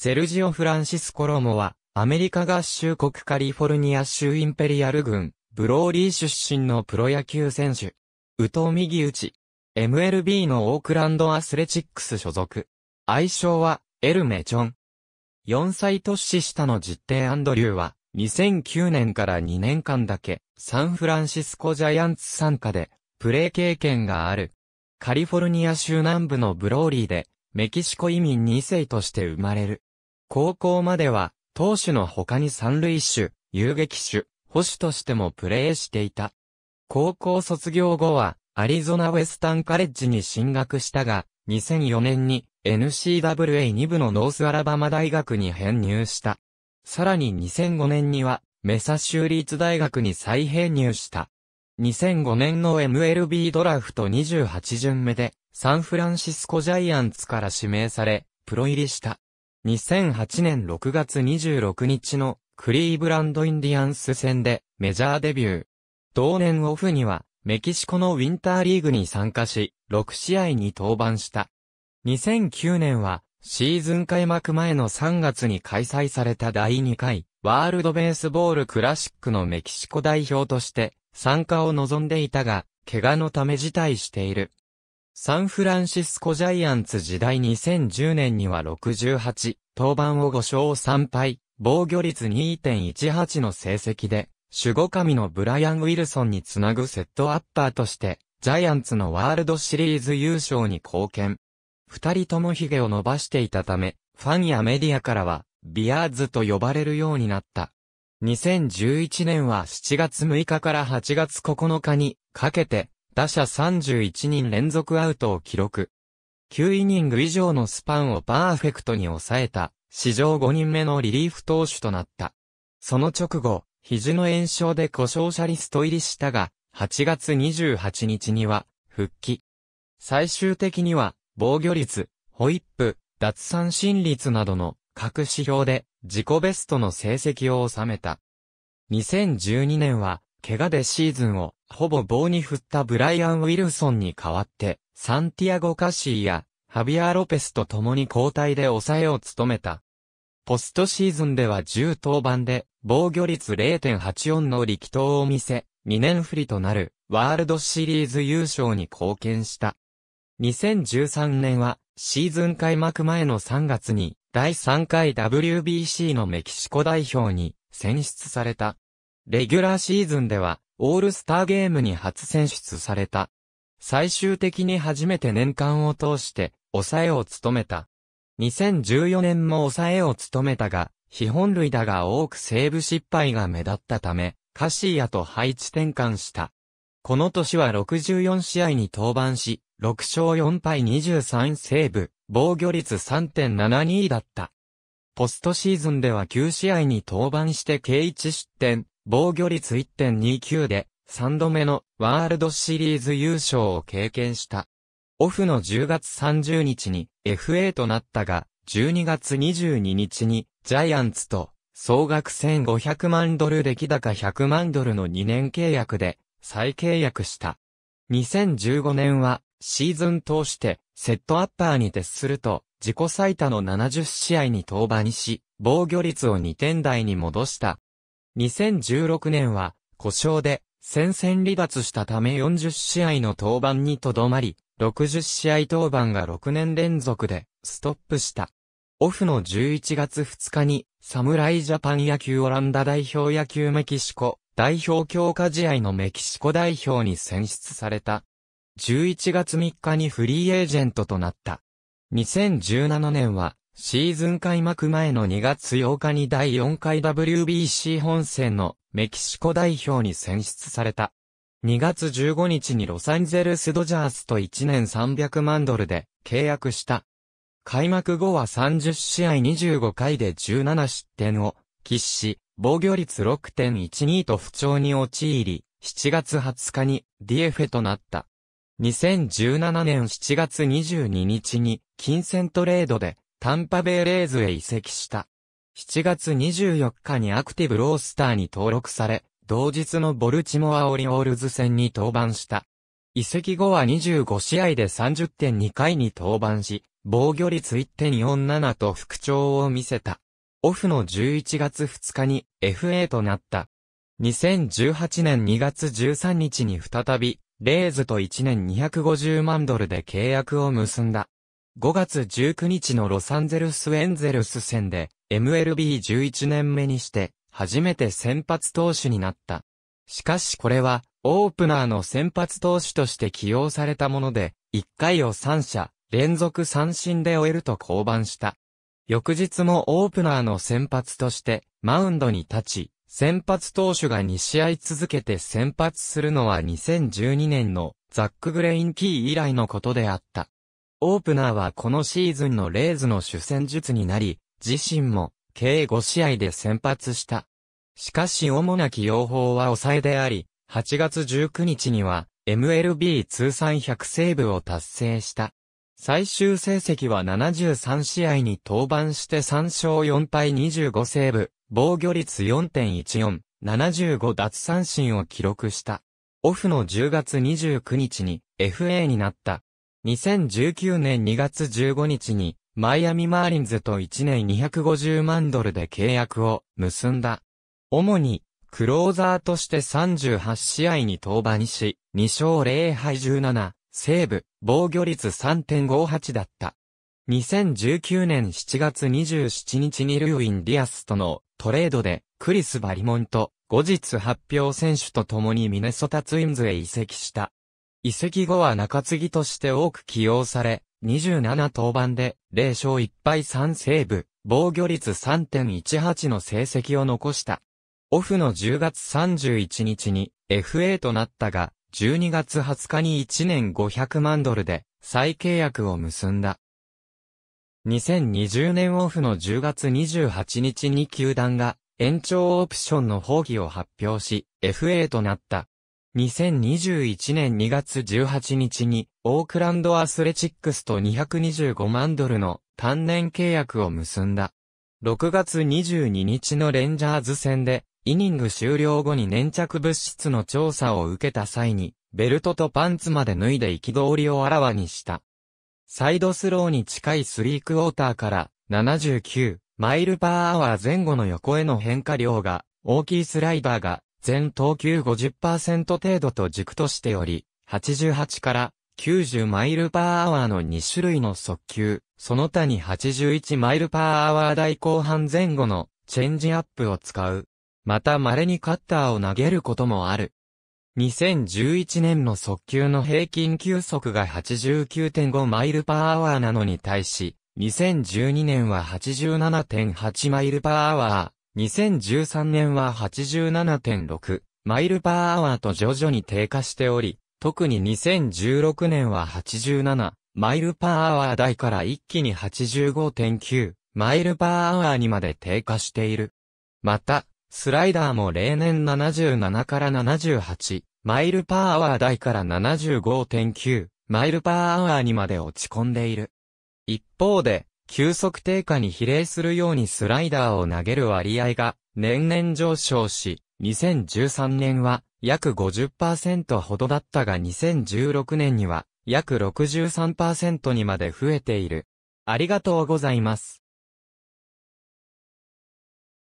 セルジオ・フランシス・コロモは、アメリカ合衆国カリフォルニア州インペリアル郡、ブローリー出身のプロ野球選手。宇ミ右打ち。MLB のオークランドアスレチックス所属。愛称は、エルメチョン。4歳年下の実定アンドリューは、2009年から2年間だけ、サンフランシスコジャイアンツ参加で、プレー経験がある。カリフォルニア州南部のブローリーで、メキシコ移民2世として生まれる。高校までは、投手の他に三塁手、遊撃手、捕手としてもプレーしていた。高校卒業後は、アリゾナウェスタンカレッジに進学したが、2004年に n c w a 2部のノースアラバマ大学に編入した。さらに2005年には、メサ州立大学に再編入した。2005年の MLB ドラフト28巡目で、サンフランシスコジャイアンツから指名され、プロ入りした。2008年6月26日のクリーブランドインディアンス戦でメジャーデビュー。同年オフにはメキシコのウィンターリーグに参加し、6試合に登板した。2009年はシーズン開幕前の3月に開催された第2回ワールドベースボールクラシックのメキシコ代表として参加を望んでいたが、怪我のため辞退している。サンフランシスコジャイアンツ時代2010年には68、登板を5勝3敗、防御率2.18の成績で、守護神のブライアン・ウィルソンにつなぐセットアッパーとして、ジャイアンツのワールドシリーズ優勝に貢献。二人とも髭を伸ばしていたため、ファンやメディアからは、ビアーズと呼ばれるようになった。2011年は7月6日から8月9日にかけて、打者31人連続アウトを記録。9イニング以上のスパンをパーフェクトに抑えた、史上5人目のリリーフ投手となった。その直後、肘の炎症で故障者リスト入りしたが、8月28日には、復帰。最終的には、防御率、ホイップ、脱三振率などの各指標で自己ベストの成績を収めた。2012年は、怪我でシーズンをほぼ棒に振ったブライアン・ウィルソンに代わって、サンティアゴ・カシーや、ハビア・ロペスと共に交代で抑えを務めた。ポストシーズンでは10登板で、防御率0.84の力投を見せ、2年不利となる、ワールドシリーズ優勝に貢献した。2013年は、シーズン開幕前の3月に、第3回 WBC のメキシコ代表に選出された。レギュラーシーズンではオールスターゲームに初選出された。最終的に初めて年間を通して、抑えを務めた。2014年も抑えを務めたが、非本類だが多くセーブ失敗が目立ったため、カシーヤと配置転換した。この年は64試合に登板し、6勝4敗23セーブ、防御率3.72だった。ポストシーズンでは9試合に登板して計1失点、防御率1.29で、3度目のワールドシリーズ優勝を経験した。オフの10月30日に FA となったが、12月22日にジャイアンツと総額1500万ドル出来高100万ドルの2年契約で再契約した。2015年はシーズン通してセットアッパーに徹すると自己最多の70試合に登板し、防御率を2点台に戻した。2016年は、故障で、戦線離脱したため40試合の登板にとどまり、60試合登板が6年連続で、ストップした。オフの11月2日に、侍ジャパン野球オランダ代表野球メキシコ、代表強化試合のメキシコ代表に選出された。11月3日にフリーエージェントとなった。2017年は、シーズン開幕前の2月8日に第4回 WBC 本戦のメキシコ代表に選出された。2月15日にロサンゼルスドジャースと1年300万ドルで契約した。開幕後は30試合25回で17失点を喫し、防御率6.12と不調に陥り、7月20日に DF となった。2017年7月22日に金銭トレードでタンパベイレーズへ移籍した。7月24日にアクティブロースターに登録され、同日のボルチモア・オリオールズ戦に登板した。移籍後は25試合で30.2回に登板し、防御率1.47と復調を見せた。オフの11月2日に FA となった。2018年2月13日に再び、レーズと1年250万ドルで契約を結んだ。5月19日のロサンゼルス・エンゼルス戦で MLB11 年目にして初めて先発投手になった。しかしこれはオープナーの先発投手として起用されたもので1回を3者連続三振で終えると降板した。翌日もオープナーの先発としてマウンドに立ち、先発投手が2試合続けて先発するのは2012年のザック・グレインキー以来のことであった。オープナーはこのシーズンのレイズの主戦術になり、自身も計5試合で先発した。しかし主な起用法は抑えであり、8月19日には MLB 通算100セーブを達成した。最終成績は73試合に登板して3勝4敗25セーブ、防御率4.14、75奪三振を記録した。オフの10月29日に FA になった2019年2月15日に、マイアミマーリンズと1年250万ドルで契約を結んだ。主に、クローザーとして38試合に登板し、2勝0敗17、セーブ、防御率3.58だった。2019年7月27日にルーイン・ディアスとのトレードでクリス・バリモンと後日発表選手と共にミネソタツインズへ移籍した。移籍後は中継ぎとして多く起用され、27登板で0勝1敗3セーブ、防御率3.18の成績を残した。オフの10月31日に FA となったが、12月20日に1年500万ドルで再契約を結んだ。2020年オフの10月28日に球団が延長オプションの放棄を発表し、FA となった。2021年2月18日に、オークランドアスレチックスと225万ドルの単年契約を結んだ。6月22日のレンジャーズ戦で、イニング終了後に粘着物質の調査を受けた際に、ベルトとパンツまで脱いで憤りをあらわにした。サイドスローに近いスリークォーターから79マイルパーアワー前後の横への変化量が大きいスライダーが全等級50%程度と軸としており、88から90マイルパーアワーの2種類の速球、その他に81マイルパーアワー台後半前後のチェンジアップを使う。また稀にカッターを投げることもある。2011年の速球の平均球速が89.5マイルパーアワーなのに対し、2012年は87.8マイルパーアワ2013年は87.6マイルパーアワーと徐々に低下しており、特に2016年は87マイルパーアワー台から一気に85.9マイルパーアワーにまで低下している。また、スライダーも例年77から78マイルパーアワー台から75.9マイルパーアワーにまで落ち込んでいる。一方で、急速低下に比例するようにスライダーを投げる割合が年々上昇し、2013年は約50%ほどだったが2016年には約63%にまで増えている。ありがとうございます。